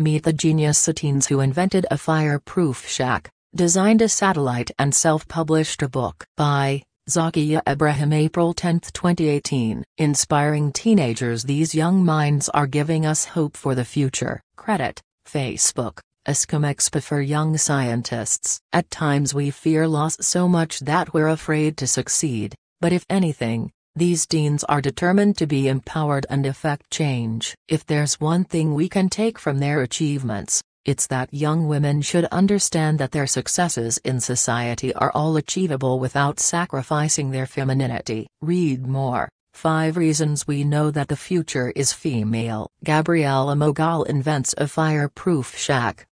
Meet the genius Satines who invented a fireproof shack, designed a satellite and self-published a book by Zakiya Ibrahim April 10, 2018. Inspiring teenagers these young minds are giving us hope for the future. Credit, Facebook. Escomexpa for young scientists. At times we fear loss so much that we're afraid to succeed, but if anything, these deans are determined to be empowered and effect change. If there's one thing we can take from their achievements, it's that young women should understand that their successes in society are all achievable without sacrificing their femininity. Read more. 5 Reasons We Know That the Future is Female Gabriella Mogal invents a fireproof shack.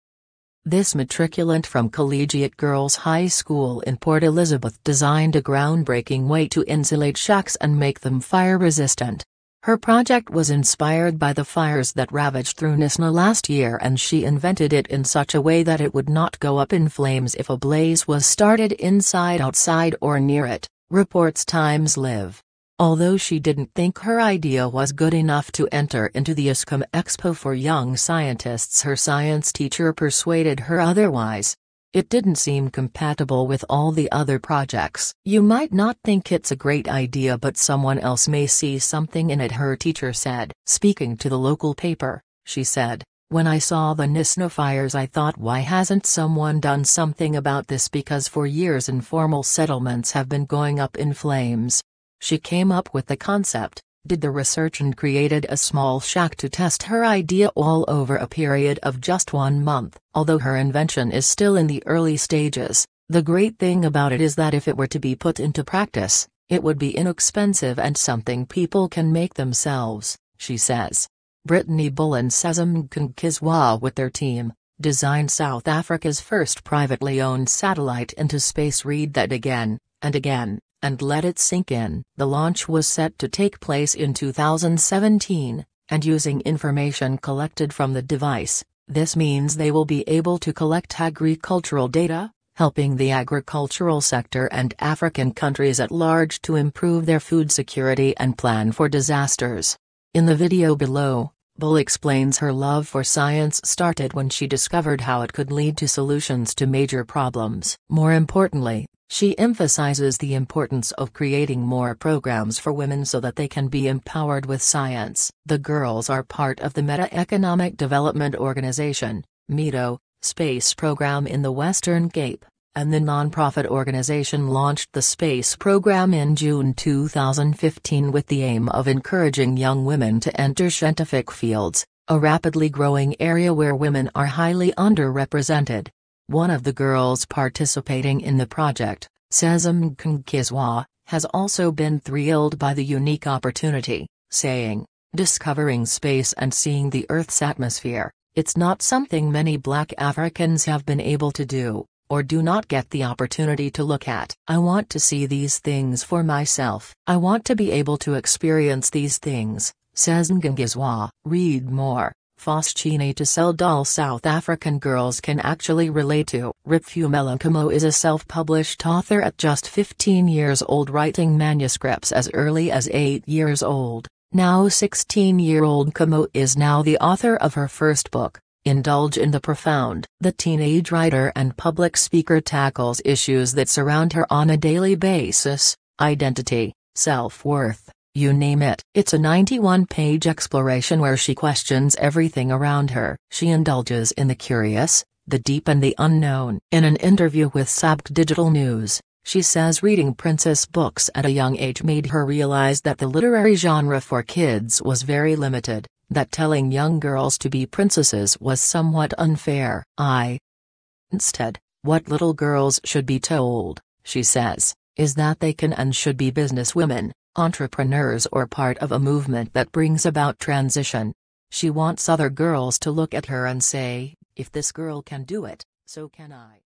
This matriculant from Collegiate Girls High School in Port Elizabeth designed a groundbreaking way to insulate shacks and make them fire resistant. Her project was inspired by the fires that ravaged through Nisna last year and she invented it in such a way that it would not go up in flames if a blaze was started inside outside or near it, reports Times Live. Although she didn't think her idea was good enough to enter into the ISCOM Expo for Young Scientists her science teacher persuaded her otherwise. It didn't seem compatible with all the other projects. You might not think it's a great idea but someone else may see something in it her teacher said. Speaking to the local paper, she said, When I saw the Nisno fires I thought why hasn't someone done something about this because for years informal settlements have been going up in flames. She came up with the concept, did the research and created a small shack to test her idea all over a period of just one month. Although her invention is still in the early stages, the great thing about it is that if it were to be put into practice, it would be inexpensive and something people can make themselves, she says. Brittany Bull and Sesam with their team, designed South Africa's first privately owned satellite into space read that again, and again and let it sink in. The launch was set to take place in 2017, and using information collected from the device, this means they will be able to collect agricultural data, helping the agricultural sector and African countries at large to improve their food security and plan for disasters. In the video below, Bull explains her love for science started when she discovered how it could lead to solutions to major problems. More importantly, she emphasizes the importance of creating more programs for women so that they can be empowered with science. The girls are part of the Meta Economic Development Organization, MITO, space program in the Western Cape, and the nonprofit organization launched the space program in June 2015 with the aim of encouraging young women to enter scientific fields, a rapidly growing area where women are highly underrepresented. One of the girls participating in the project, says Mknkizwa, has also been thrilled by the unique opportunity, saying, Discovering space and seeing the Earth's atmosphere, it's not something many black Africans have been able to do, or do not get the opportunity to look at. I want to see these things for myself. I want to be able to experience these things, says Ngangizwa. Read more. Foschini to sell doll South African girls can actually relate to. Ripfumela Kamo is a self-published author at just 15 years old writing manuscripts as early as 8 years old. Now 16-year-old Kamo is now the author of her first book, Indulge in the Profound. The teenage writer and public speaker tackles issues that surround her on a daily basis, identity, self-worth, you name it. It's a 91 page exploration where she questions everything around her. She indulges in the curious, the deep, and the unknown. In an interview with Sabk Digital News, she says reading princess books at a young age made her realize that the literary genre for kids was very limited, that telling young girls to be princesses was somewhat unfair. I. Instead, what little girls should be told, she says, is that they can and should be businesswomen, Entrepreneurs or part of a movement that brings about transition. She wants other girls to look at her and say, if this girl can do it, so can I.